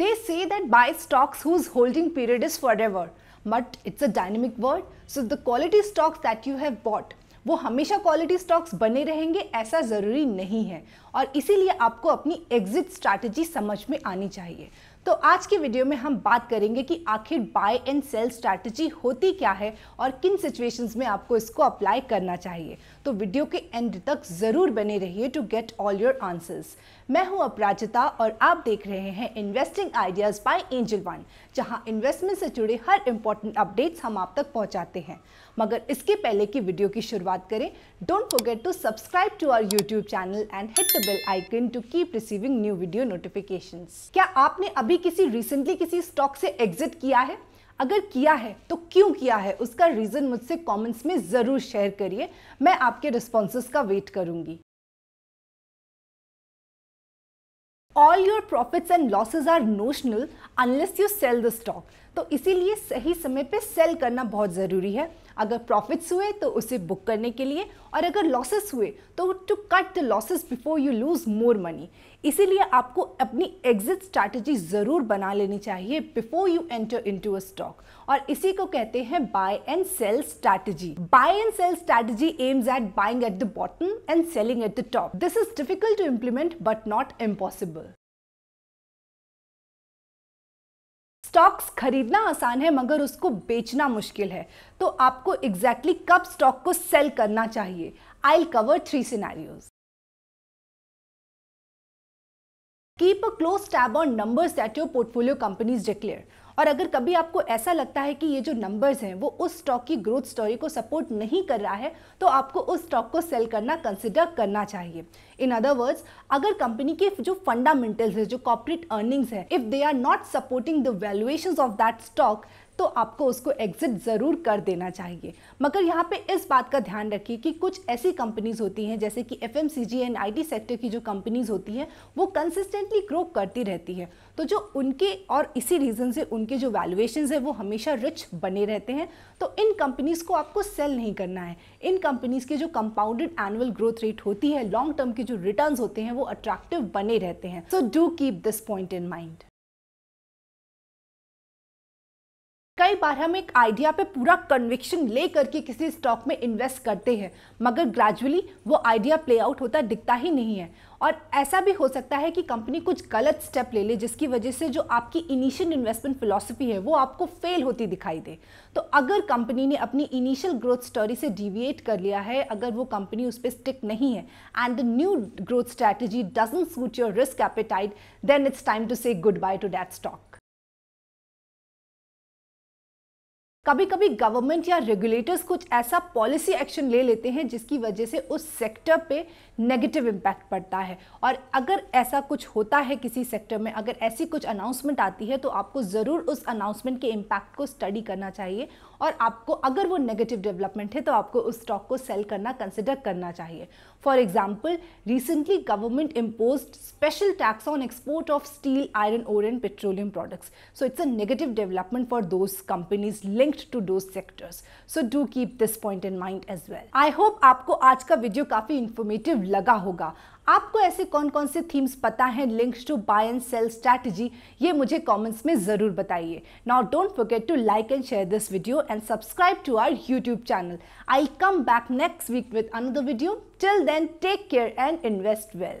They say that buy stocks whose holding period is forever, but it's a dynamic word So the quality stocks that you have bought वो हमेशा quality stocks बने रहेंगे ऐसा ज़रूरी नहीं है और इसीलिए आपको अपनी एग्जिट स्ट्रैटेजी समझ में आनी चाहिए तो आज की वीडियो में हम बात करेंगे कि आखिर बाय एंड सेल स्ट्रैटेजी होती क्या है और किन सिचुएशंस में आपको इसको अप्लाई करना चाहिए तो वीडियो के एंड तक ज़रूर बने रहिए to get all your answers मैं हूं अपराजिता और आप देख रहे हैं investing ideas by Angel One जहां इन्वेस्टमेंट से जुड़े हर इंपॉर्टेंट अपडेट्स हम आप तक पहुंचाते हैं मगर इसके पहले की वीडियो की शुरुआत करें don't forget to subscribe to our YouTube channel and hit the bell icon to keep receiving new video notification क्या आपने अभी अभी किसी रिसेंटली किसी स्टॉक से एग्जिट किया है अगर किया है तो क्यों किया है उसका रीज़न मुझसे कमेंट्स में ज़रूर शेयर करिए मैं आपके रिस्पॉन्स का वेट करूंगी all your profits and losses are notional unless you sell the stock तो इसीलिए सही समय पे सेल करना बहुत ज़रूरी है अगर प्रॉफिट्स हुए तो उसे बुक करने के लिए और अगर लॉसेस हुए तो to cut the losses before you lose more money इसीलिए आपको अपनी एग्जिट स्ट्रैटेजी ज़रूर बना लेनी चाहिए before you enter into a stock और इसी को कहते हैं buy and sell strategy buy and sell strategy aims at buying at the bottom and selling at the top this is difficult to implement but not impossible stocks खरीदना आसान है मगर उसको बेचना मुश्किल है तो आपको एग्जैक्टली exactly कब स्टॉक को सेल करना चाहिए I cover three scenarios keep a close tab on numbers that your portfolio companies declare और अगर कभी आपको ऐसा लगता है कि ये जो नंबर्स हैं वो उस स्टॉक की ग्रोथ स्टोरी को सपोर्ट नहीं कर रहा है तो आपको उस स्टॉक को सेल करना कंसिडर करना चाहिए इन अदर वर्ड्स अगर कंपनी के जो फंडामेंटल्स है जो कॉपरेट अर्निंग्स है if they are not supporting the valuation of that stock तो आपको उसको एग्ज़िट ज़रूर कर देना चाहिए मगर यहाँ पे इस बात का ध्यान रखिए कि कुछ ऐसी कंपनीज़ होती हैं जैसे कि एफ एंड आईटी सेक्टर की जो कंपनीज़ होती हैं वो कंसिस्टेंटली ग्रो करती रहती है तो जो उनके और इसी रीज़न से उनके जो वैल्यूएशन है वो हमेशा रिच बने रहते हैं तो इन कंपनीज़ को आपको सेल नहीं करना है इन कंपनीज़ के जो कंपाउंडेड एनुअल ग्रोथ रेट होती है लॉन्ग टर्म के जो रिटर्न होते हैं वो अट्रैक्टिव बने रहते हैं so do keep this point in mind कई बार हम एक आइडिया पे पूरा कन्विक्शन ले करके किसी स्टॉक में इन्वेस्ट करते हैं मगर ग्रेजुअली वो आइडिया प्ले आउट होता दिखता ही नहीं है और ऐसा भी हो सकता है कि कंपनी कुछ गलत स्टेप ले ले जिसकी वजह से जो आपकी इनिशियल इन्वेस्टमेंट फिलोसफी है वो आपको फेल होती दिखाई दे तो अगर कंपनी ने अपनी इनिशियल ग्रोथ स्टोरी से डिविएट कर लिया है अगर वो कंपनी उस पर स्टिक नहीं है and the new growth strategy doesn't suit your risk appetite then it's time to say goodbye to that stock कभी कभी गवर्नमेंट या रेगुलेटर्स कुछ ऐसा पॉलिसी एक्शन ले लेते हैं जिसकी वजह से उस सेक्टर पे नेगेटिव इम्पैक्ट पड़ता है और अगर ऐसा कुछ होता है किसी सेक्टर में अगर ऐसी कुछ अनाउंसमेंट आती है तो आपको ज़रूर उस अनाउंसमेंट के इम्पैक्ट को स्टडी करना चाहिए और आपको अगर वो नेगेटिव डेवलपमेंट है तो आपको उस स्टॉक को सेल करना कंसिडर करना चाहिए for example recently government impose special tax on export of steel iron ore and petroleum products so it's a negative development for those companies link linked to those sectors. So do keep this point in mind as well. I hope आपको आज का video काफ़ी informative लगा होगा आपको ऐसे कौन कौन से थीम्स पता हैं links to buy and sell strategy ये मुझे कमेंट्स में ज़रूर बताइए now don't forget to like and share this video and subscribe to our YouTube channel I come back next week with another video till then take care and invest well